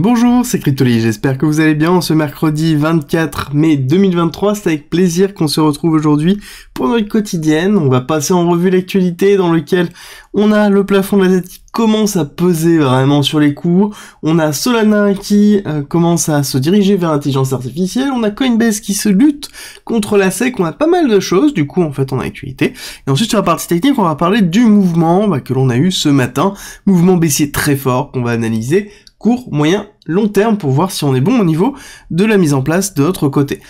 Bonjour, c'est Cryptoly, j'espère que vous allez bien ce mercredi 24 mai 2023. C'est avec plaisir qu'on se retrouve aujourd'hui pour notre quotidienne. On va passer en revue l'actualité dans lequel on a le plafond de la qui commence à peser vraiment sur les cours. On a Solana qui euh, commence à se diriger vers l'intelligence artificielle. On a Coinbase qui se lutte contre la SEC. On a pas mal de choses. Du coup, en fait, on a actualité. Et ensuite, sur la partie technique, on va parler du mouvement bah, que l'on a eu ce matin. Mouvement baissier très fort qu'on va analyser court, moyen, long terme pour voir si on est bon au niveau de la mise en place de l'autre côté.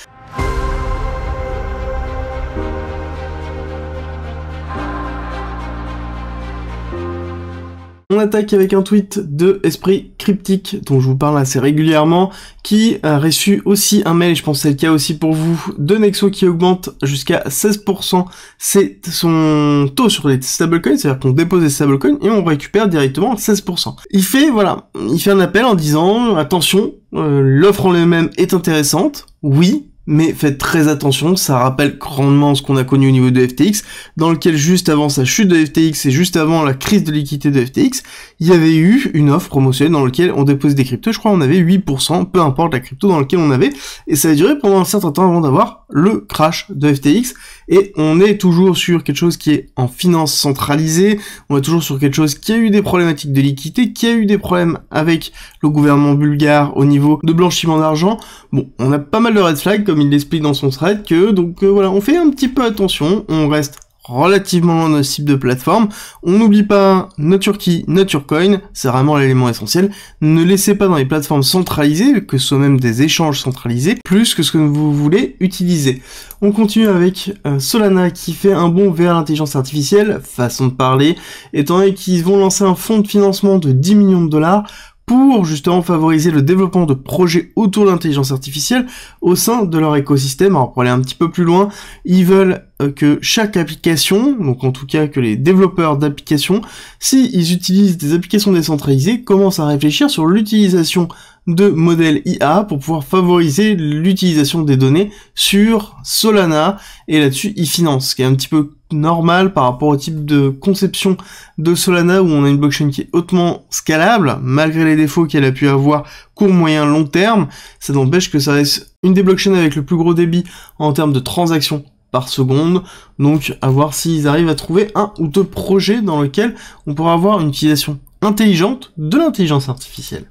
On attaque avec un tweet de Esprit Cryptique, dont je vous parle assez régulièrement, qui a reçu aussi un mail, je pense que c'est le cas aussi pour vous, de Nexo qui augmente jusqu'à 16%. C'est son taux sur les stablecoins, c'est-à-dire qu'on dépose des stablecoins et on récupère directement 16%. Il fait, voilà, il fait un appel en disant, attention, euh, l'offre en elle-même est intéressante, oui, mais faites très attention, ça rappelle grandement ce qu'on a connu au niveau de FTX, dans lequel juste avant sa chute de FTX et juste avant la crise de liquidité de FTX, il y avait eu une offre promotionnelle dans laquelle on déposait des cryptos, je crois on avait 8%, peu importe la crypto dans laquelle on avait, et ça a duré pendant un certain temps avant d'avoir le crash de FTX. Et on est toujours sur quelque chose qui est en finance centralisée, on est toujours sur quelque chose qui a eu des problématiques de liquidité, qui a eu des problèmes avec le gouvernement bulgare au niveau de blanchiment d'argent. Bon, on a pas mal de red flags, comme il l'explique dans son thread, que donc euh, voilà, on fait un petit peu attention, on reste relativement loin de de plateforme. On n'oublie pas notre Turquie, notre Coin, c'est vraiment l'élément essentiel. Ne laissez pas dans les plateformes centralisées, que ce soit même des échanges centralisés, plus que ce que vous voulez utiliser. On continue avec euh, Solana qui fait un bond vers l'intelligence artificielle, façon de parler, étant donné qu'ils vont lancer un fonds de financement de 10 millions de dollars pour justement favoriser le développement de projets autour de l'intelligence artificielle au sein de leur écosystème. Alors pour aller un petit peu plus loin, ils veulent euh, que chaque application, donc en tout cas que les développeurs d'applications, s'ils utilisent des applications décentralisées, commencent à réfléchir sur l'utilisation de modèles IA pour pouvoir favoriser l'utilisation des données sur Solana et là-dessus e-finance, qui est un petit peu normal par rapport au type de conception de Solana où on a une blockchain qui est hautement scalable, malgré les défauts qu'elle a pu avoir court, moyen, long terme. Ça n'empêche que ça reste une des blockchains avec le plus gros débit en termes de transactions par seconde. Donc à voir s'ils arrivent à trouver un ou deux projets dans lesquels on pourra avoir une utilisation intelligente de l'intelligence artificielle.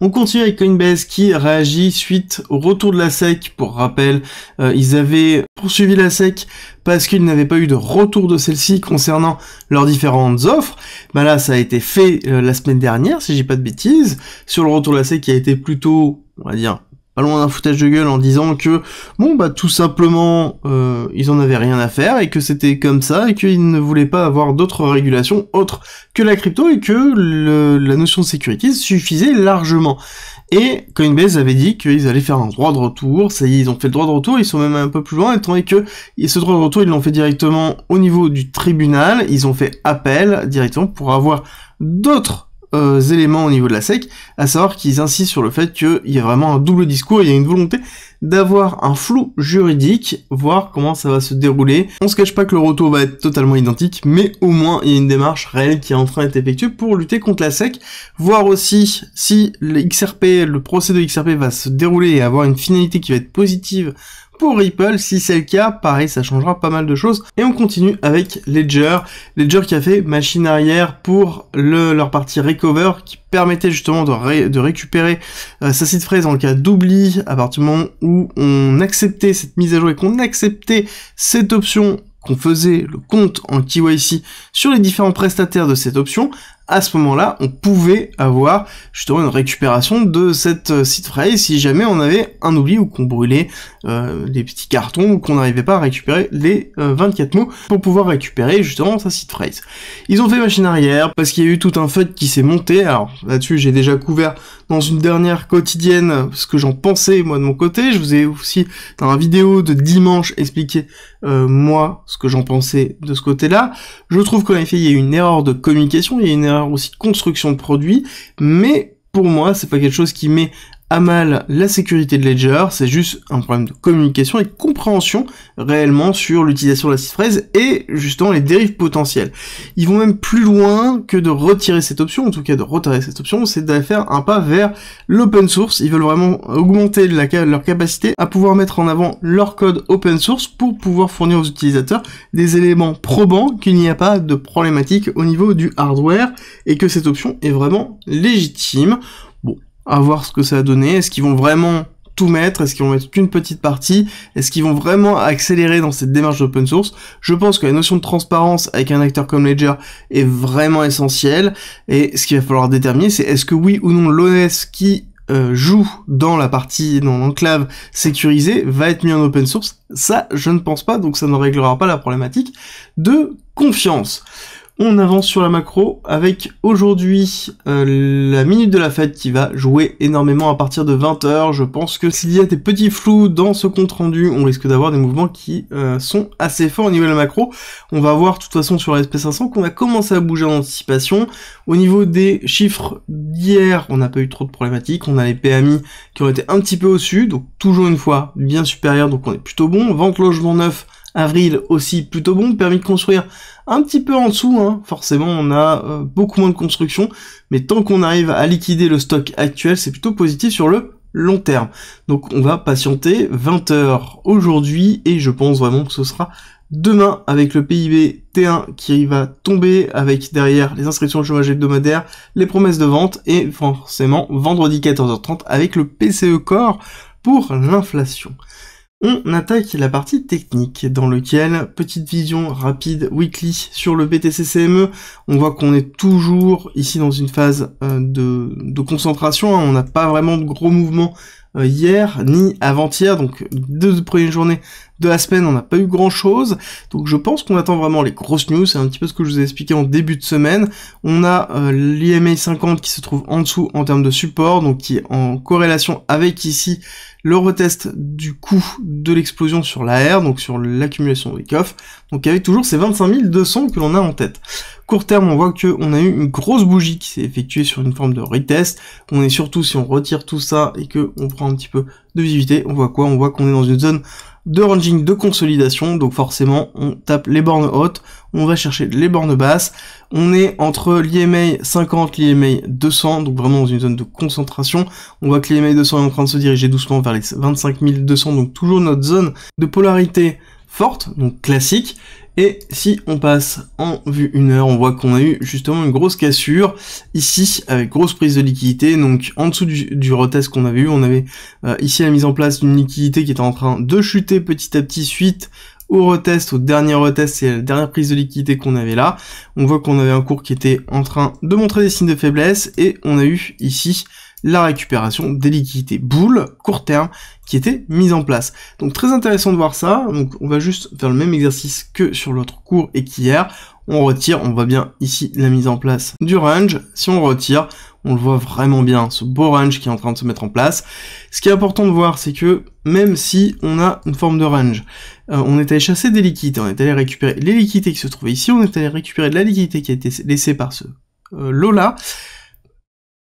On continue avec Coinbase qui réagit suite au retour de la SEC. Pour rappel, euh, ils avaient poursuivi la SEC parce qu'ils n'avaient pas eu de retour de celle-ci concernant leurs différentes offres. Bah là, ça a été fait euh, la semaine dernière, si j'ai pas de bêtises, sur le retour de la SEC qui a été plutôt, on va dire, loin d'un foutage de gueule en disant que bon bah tout simplement euh, ils en avaient rien à faire et que c'était comme ça et qu'ils ne voulaient pas avoir d'autres régulations autres que la crypto et que la notion de sécurité suffisait largement. Et Coinbase avait dit qu'ils allaient faire un droit de retour, ça y est, ils ont fait le droit de retour, ils sont même un peu plus loin, étant donné que ce droit de retour, ils l'ont fait directement au niveau du tribunal, ils ont fait appel directement pour avoir d'autres euh, éléments au niveau de la SEC, à savoir qu'ils insistent sur le fait qu'il y a vraiment un double discours, il y a une volonté d'avoir un flou juridique, voir comment ça va se dérouler. On se cache pas que le retour va être totalement identique, mais au moins il y a une démarche réelle qui est en train d'être effectuée pour lutter contre la SEC, voir aussi si le XRP, le procès de XRP va se dérouler et avoir une finalité qui va être positive pour Ripple. Si c'est le cas, pareil, ça changera pas mal de choses. Et on continue avec Ledger. Ledger qui a fait machine arrière pour le, leur partie recover qui permettait justement de, récupérer euh, sa site dans en cas d'oubli à partir du moment où on acceptait cette mise à jour et qu'on acceptait cette option qu'on faisait le compte en KYC sur les différents prestataires de cette option, à ce moment-là, on pouvait avoir justement une récupération de cette euh, site phrase, si jamais on avait un oubli ou qu'on brûlait des euh, petits cartons ou qu'on n'arrivait pas à récupérer les 24 euh, mots pour pouvoir récupérer justement sa site phrase. Ils ont fait machine arrière parce qu'il y a eu tout un feu qui s'est monté. Alors là-dessus, j'ai déjà couvert dans une dernière quotidienne ce que j'en pensais moi de mon côté. Je vous ai aussi dans la vidéo de dimanche expliqué moi ce que j'en pensais de ce côté-là. Je trouve qu'en effet, il y a une erreur de communication, il y a une erreur aussi construction de produits, mais pour moi, c'est pas quelque chose qui met à mal la sécurité de Ledger, c'est juste un problème de communication et compréhension réellement sur l'utilisation de la cifraise et justement les dérives potentielles. Ils vont même plus loin que de retirer cette option, en tout cas de retirer cette option, c'est d'aller faire un pas vers l'open source. Ils veulent vraiment augmenter leur capacité à pouvoir mettre en avant leur code open source pour pouvoir fournir aux utilisateurs des éléments probants qu'il n'y a pas de problématique au niveau du hardware et que cette option est vraiment légitime à voir ce que ça a donné. Est-ce qu'ils vont vraiment tout mettre Est-ce qu'ils vont mettre qu'une petite partie Est-ce qu'ils vont vraiment accélérer dans cette démarche d'open source Je pense que la notion de transparence avec un acteur comme Ledger est vraiment essentielle. Et ce qu'il va falloir déterminer, c'est est-ce que oui ou non l'ONES qui euh, joue dans la partie, dans l'enclave sécurisée, va être mis en open source Ça, je ne pense pas, donc ça ne réglera pas la problématique de confiance. On avance sur la macro avec aujourd'hui euh, la minute de la fête qui va jouer énormément à partir de 20h. Je pense que s'il y a des petits flous dans ce compte rendu, on risque d'avoir des mouvements qui euh, sont assez forts au niveau de la macro. On va voir de toute façon sur SP500 qu'on a commencé à bouger en anticipation. Au niveau des chiffres d'hier, on n'a pas eu trop de problématiques. On a les PMI qui ont été un petit peu au-dessus, donc toujours une fois bien supérieur, donc on est plutôt bon. Vente logement neuf Avril aussi plutôt bon, permis de construire un petit peu en dessous, hein. forcément on a euh, beaucoup moins de construction, mais tant qu'on arrive à liquider le stock actuel, c'est plutôt positif sur le long terme. Donc on va patienter 20 heures aujourd'hui, et je pense vraiment que ce sera demain avec le PIB T1 qui va tomber, avec derrière les inscriptions au chômage hebdomadaire, les promesses de vente, et forcément vendredi 14h30 avec le PCE Core pour l'inflation. On attaque la partie technique dans lequel, petite vision rapide weekly sur le BTC-CME on voit qu'on est toujours ici dans une phase euh, de, concentration, hein. on n'a pas vraiment de gros mouvements euh, hier ni avant-hier, donc deux premières journées de la semaine, on n'a pas eu grand-chose. Donc je pense qu'on attend vraiment les grosses news, c'est un petit peu ce que je vous ai expliqué en début de semaine. On a lema l'IMA 50 qui se trouve en dessous en termes de support, donc qui est en corrélation avec ici le retest du coût de l'explosion sur l'AR, donc sur l'accumulation wake-off, donc avec toujours ces 25 200 que l'on a en tête. Court terme, on voit qu'on a eu une grosse bougie qui s'est effectuée sur une forme de retest, on est surtout, si on retire tout ça et que on prend un petit peu de visibilité, on voit quoi On voit qu'on est dans une zone de ranging de consolidation, donc forcément on tape les bornes hautes, on va chercher les bornes basses, on est entre l'IMA 50, l'IMA 200, donc vraiment dans une zone de concentration, on voit que l'IMA 200 est en train de se diriger doucement vers les 25200, donc toujours notre zone de polarité forte, donc classique. Et si on passe en vue une heure, on voit qu'on a eu justement une grosse cassure ici avec grosse prise de liquidité. Donc en dessous du, du retest qu'on avait eu, on avait euh, ici la mise en place d'une liquidité qui était en train de chuter petit à petit suite au retest, au dernier retest, c'est la dernière prise de liquidité qu'on avait là. On voit qu'on avait un cours qui était en train de montrer des signes de faiblesse et on a eu ici la récupération des liquidités boules court terme qui était mise en place. Donc très intéressant de voir ça. Donc on va juste faire le même exercice que sur l'autre cours et qu'hier. On retire, on voit bien ici la mise en place du range. Si on retire, on le voit vraiment bien, ce beau range qui est en train de se mettre en place. Ce qui est important de voir, c'est que même si on a une forme de range, euh, on est allé chasser des liquidités, on est allé récupérer les liquidités qui se trouvaient ici, on est allé récupérer de la liquidité qui a été laissée par ce euh, Lola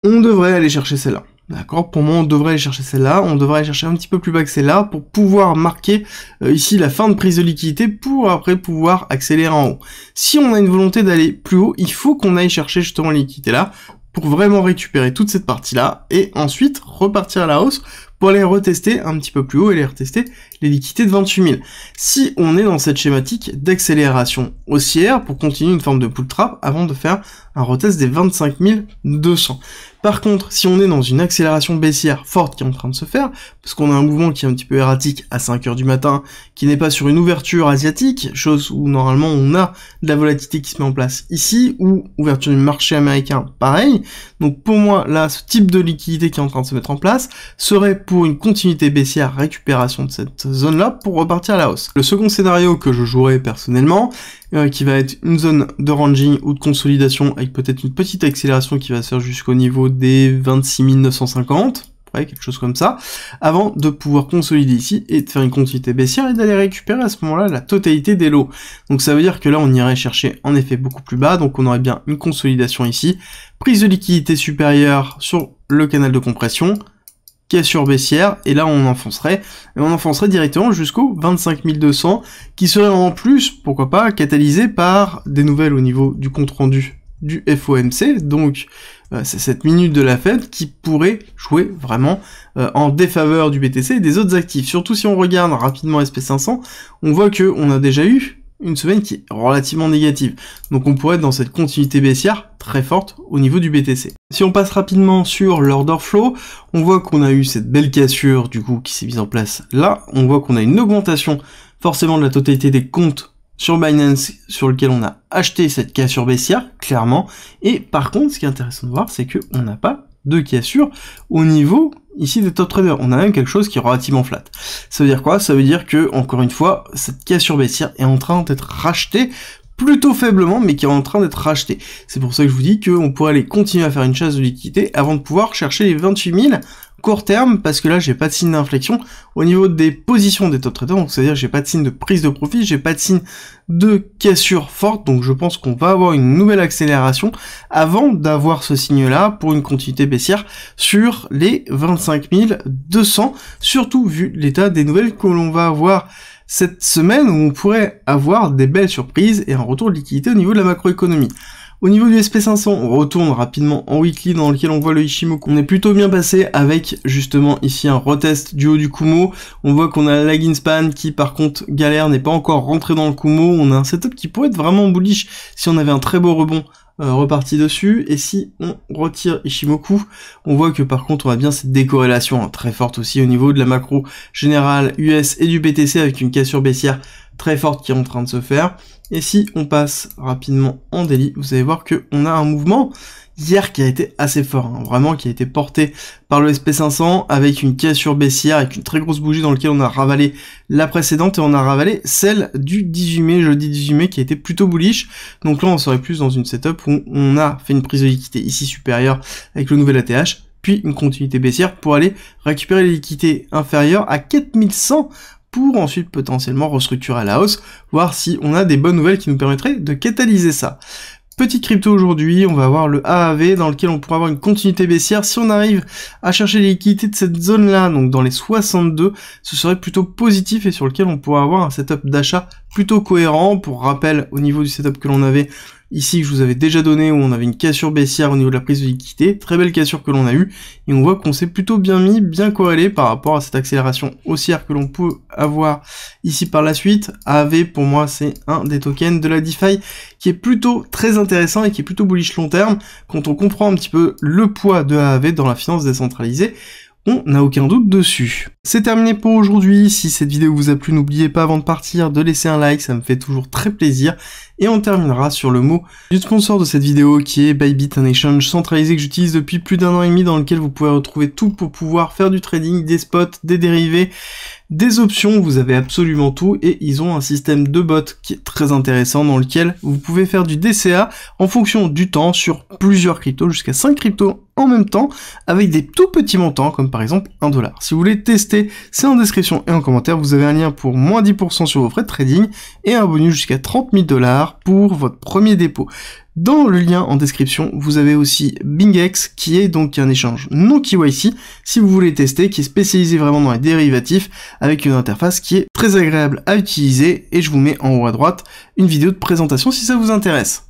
on devrait aller chercher celle-là. D'accord Pour moi, on devrait aller chercher celle-là, on devrait aller chercher un petit peu plus bas que celle-là pour pouvoir marquer euh, ici la fin de prise de liquidité pour après pouvoir accélérer en haut. Si on a une volonté d'aller plus haut, il faut qu'on aille chercher justement la liquidité là pour vraiment récupérer toute cette partie-là et ensuite repartir à la hausse pour aller retester un petit peu plus haut et les retester les liquidités de 28 000. Si on est dans cette schématique d'accélération haussière pour continuer une forme de pull trap avant de faire un retest des 25 200. Par contre, si on est dans une accélération baissière forte qui est en train de se faire, parce qu'on a un mouvement qui est un petit peu erratique à 5 heures du matin, qui n'est pas sur une ouverture asiatique, chose où normalement on a de la volatilité qui se met en place ici, ou ouverture du marché américain, pareil. Donc pour moi, là, ce type de liquidité qui est en train de se mettre en place serait pour une continuité baissière récupération de cette zone là pour repartir à la hausse. Le second scénario que je jouerai personnellement, euh, qui va être une zone de ranging ou de consolidation avec peut-être une petite accélération qui va se faire jusqu'au niveau des 26 950 quelque chose comme ça, avant de pouvoir consolider ici et de faire une continuité baissière et d'aller récupérer à ce moment-là la totalité des lots. Donc ça veut dire que là on irait chercher en effet beaucoup plus bas, donc on aurait bien une consolidation ici, prise de liquidité supérieure sur le canal de compression, sur baissière, et là on enfoncerait, et on enfoncerait directement jusqu'au 25200, qui serait en plus, pourquoi pas, catalysé par des nouvelles au niveau du compte rendu du FOMC, donc euh, c'est cette minute de la Fed qui pourrait jouer vraiment euh, en défaveur du BTC et des autres actifs. Surtout si on regarde rapidement SP500, on voit que on a déjà eu une semaine qui est relativement négative. Donc on pourrait être dans cette continuité baissière très forte au niveau du BTC. Si on passe rapidement sur l'order flow, on voit qu'on a eu cette belle cassure du coup qui s'est mise en place là. On voit qu'on a une augmentation forcément de la totalité des comptes sur Binance sur lequel on a acheté cette cassure baissière, clairement. Et par contre, ce qui est intéressant de voir, c'est qu'on n'a pas de qui assure au niveau ici des top traders. On a même quelque chose qui est relativement flat. Ça veut dire quoi Ça veut dire que, encore une fois, cette cassure baissière est en train d'être rachetée plutôt faiblement, mais qui est en train d'être rachetée. C'est pour ça que je vous dis qu'on pourrait aller continuer à faire une chasse de liquidité avant de pouvoir chercher les 28 000 court terme, parce que là j'ai pas de signe d'inflexion, au niveau des positions des top traders, donc c'est-à-dire j'ai pas de signe de prise de profit, j'ai pas de signe de cassure forte, donc je pense qu'on va avoir une nouvelle accélération avant d'avoir ce signe-là pour une continuité baissière sur les 25 200, surtout vu l'état des nouvelles que l'on va avoir cette semaine où on pourrait avoir des belles surprises et un retour de liquidité au niveau de la macroéconomie. Au niveau du SP500, on retourne rapidement en weekly dans lequel on voit le Ishimoku. On est plutôt bien passé avec justement ici un retest du haut du Kumo. On voit qu'on a span qui par contre galère, n'est pas encore rentré dans le Kumo. On a un setup qui pourrait être vraiment bullish si on avait un très beau rebond euh, reparti dessus. Et si on retire Ishimoku, on voit que par contre on a bien cette décorrélation hein, très forte aussi au niveau de la macro générale US et du BTC avec une cassure baissière très forte qui est en train de se faire. Et si on passe rapidement en délit, vous allez voir qu'on a un mouvement hier qui a été assez fort, hein, vraiment qui a été porté par le SP500 avec une cassure baissière, avec une très grosse bougie dans laquelle on a ravalé la précédente et on a ravalé celle du 18 mai, jeudi 18 mai qui a été plutôt bullish. Donc là on serait plus dans une setup où on a fait une prise de liquidité ici supérieure avec le nouvel ATH, puis une continuité baissière pour aller récupérer les liquidités inférieures à 4100 pour ensuite potentiellement restructurer à la hausse, voir si on a des bonnes nouvelles qui nous permettraient de catalyser ça. Petite crypto aujourd'hui, on va avoir le AAV dans lequel on pourra avoir une continuité baissière. Si on arrive à chercher les liquidités de cette zone-là, donc dans les 62, ce serait plutôt positif et sur lequel on pourra avoir un setup d'achat plutôt cohérent. Pour rappel, au niveau du setup que l'on avait, ici que je vous avais déjà donné où on avait une cassure baissière au niveau de la prise de liquidité, très belle cassure que l'on a eue, et on voit qu'on s'est plutôt bien mis, bien corrélé par rapport à cette accélération haussière que l'on peut avoir ici par la suite. AAV pour moi c'est un des tokens de la DeFi qui est plutôt très intéressant et qui est plutôt bullish long terme quand on comprend un petit peu le poids de AAV dans la finance décentralisée on n'a aucun doute dessus. C'est terminé pour aujourd'hui, si cette vidéo vous a plu, n'oubliez pas avant de partir de laisser un like, ça me fait toujours très plaisir, et on terminera sur le mot du sponsor de cette vidéo qui est Bybit, un exchange centralisé que j'utilise depuis plus d'un an et demi dans lequel vous pouvez retrouver tout pour pouvoir faire du trading, des spots, des dérivés, des options, vous avez absolument tout et ils ont un système de bot qui est très intéressant dans lequel vous pouvez faire du DCA en fonction du temps sur plusieurs cryptos, jusqu'à 5 cryptos en même temps avec des tout petits montants comme par exemple 1 dollar. Si vous voulez tester, c'est en description et en commentaire, vous avez un lien pour moins 10% sur vos frais de trading et un bonus jusqu'à 30 000 dollars pour votre premier dépôt. Dans le lien en description, vous avez aussi BingX qui est donc un échange non KYC si vous voulez tester, qui est spécialisé vraiment dans les dérivatifs avec une interface qui est très agréable à utiliser et je vous mets en haut à droite une vidéo de présentation si ça vous intéresse.